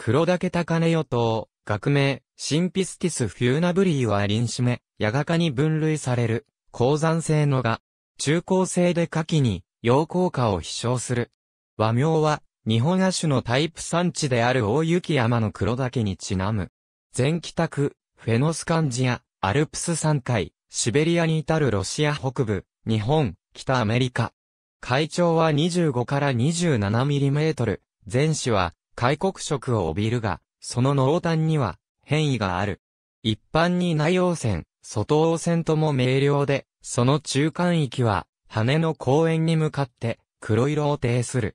黒岳高根与党、学名、シンピスティスフューナブリーは臨種目、ヤガ科に分類される、鉱山性のが、中高生で夏季に、陽光化を飛翔する。和名は、日本亜種のタイプ産地である大雪山の黒岳にちなむ。全北区、フェノスカンジア、アルプス山海、シベリアに至るロシア北部、日本、北アメリカ。海長は25から27ミリメートル、全種は開国色を帯びるが、その濃淡には変異がある。一般に内洋線、外王線とも明瞭で、その中間域は、羽の公園に向かって黒色を呈する。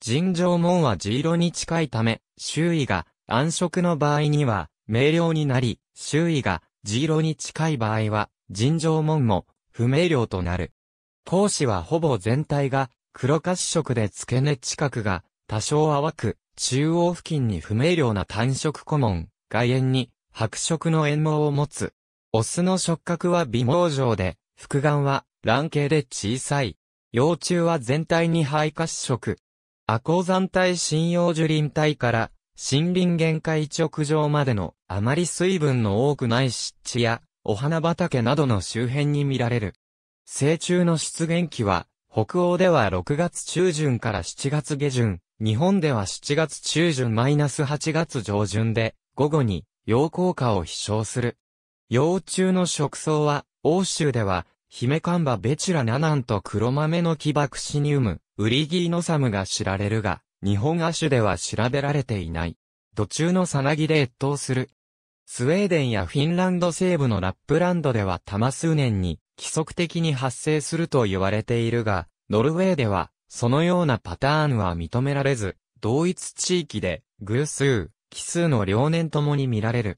尋常門は地色に近いため、周囲が暗色の場合には明瞭になり、周囲が地色に近い場合は、尋常門も不明瞭となる。講師はほぼ全体が黒褐色で付け根近くが多少淡く、中央付近に不明瞭な単色古門、外縁に白色の円毛を持つ。オスの触覚は微毛状で、複眼は卵形で小さい。幼虫は全体に肺褐色。亜鉱山帯針葉樹林帯から森林限界直上までのあまり水分の多くない湿地やお花畑などの周辺に見られる。成虫の出現期は北欧では6月中旬から7月下旬、日本では7月中旬マイナス -8 月上旬で、午後に、陽光花を飛翔する。幼虫の食草は、欧州では、ヒメカンバベチュラナナンと黒豆の木バクシニウム、ウリギーノサムが知られるが、日本亜種では調べられていない。土中のサナギで越冬する。スウェーデンやフィンランド西部のラップランドでは多摩数年に規則的に発生すると言われているが、ノルウェーではそのようなパターンは認められず、同一地域で偶数、奇数の両年ともに見られる。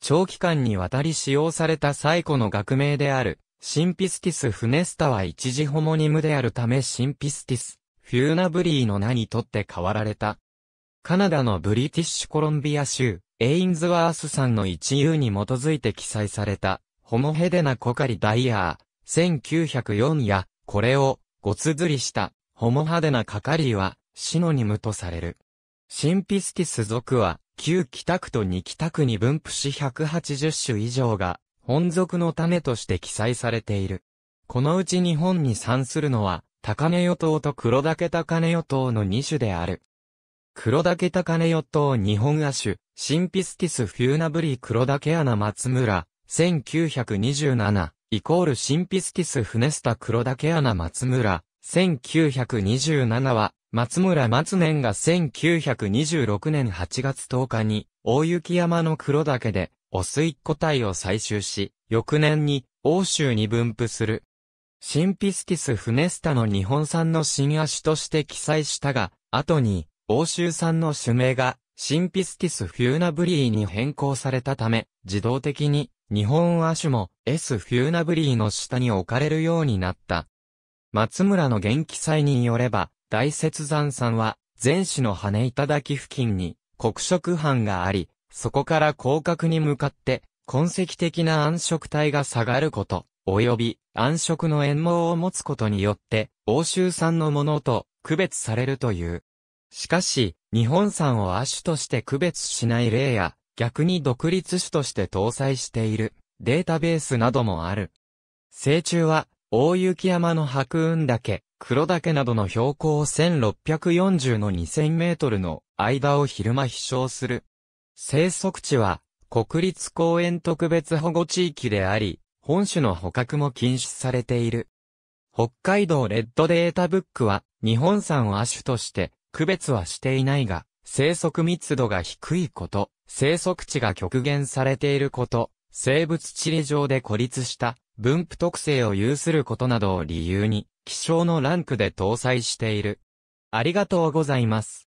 長期間にわたり使用された最古の学名である、シンピスティス・フネスタは一時ホモニムであるためシンピスティス、フューナブリーの名にとって変わられた。カナダのブリティッシュコロンビア州、エインズワースさんの一遊に基づいて記載された、ホモヘデナコカリダイヤー、1904や、これを、ごつずりした、ホモ派手な係は、シノニムとされる。シンピスティス族は、旧北区と二北区に分布し180種以上が、本族の種として記載されている。このうち日本に産するのは、高根与党と黒岳高根与党の2種である。黒岳高根与党日本亜種、シンピスティスフューナブリー黒岳穴松村、1927、イコールシンピスティスフネスタ黒岳穴松村、1927は、松村松年が1926年8月10日に、大雪山の黒岳で、汚水個体を採集し、翌年に、欧州に分布する。シンピスティス・フネスタの日本産の新亜種として記載したが、後に、欧州産の種名が、シンピスティス・フューナブリーに変更されたため、自動的に、日本亜種も、S・ フューナブリーの下に置かれるようになった。松村の元気祭によれば、大雪山さんは、前市の羽頂付近に、黒色斑があり、そこから広角に向かって、痕跡的な暗色体が下がること、及び暗色の炎網を持つことによって、欧州産のものと区別されるという。しかし、日本産を亜種として区別しない例や、逆に独立種として搭載しているデータベースなどもある。成虫は大雪山の白雲岳、黒岳などの標高1640の2000メートルの間を昼間飛翔する。生息地は国立公園特別保護地域であり、本種の捕獲も禁止されている。北海道レッドデータブックは日本産亜種として区別はしていないが、生息密度が低いこと、生息地が極限されていること、生物地理上で孤立した分布特性を有することなどを理由に、気象のランクで搭載している。ありがとうございます。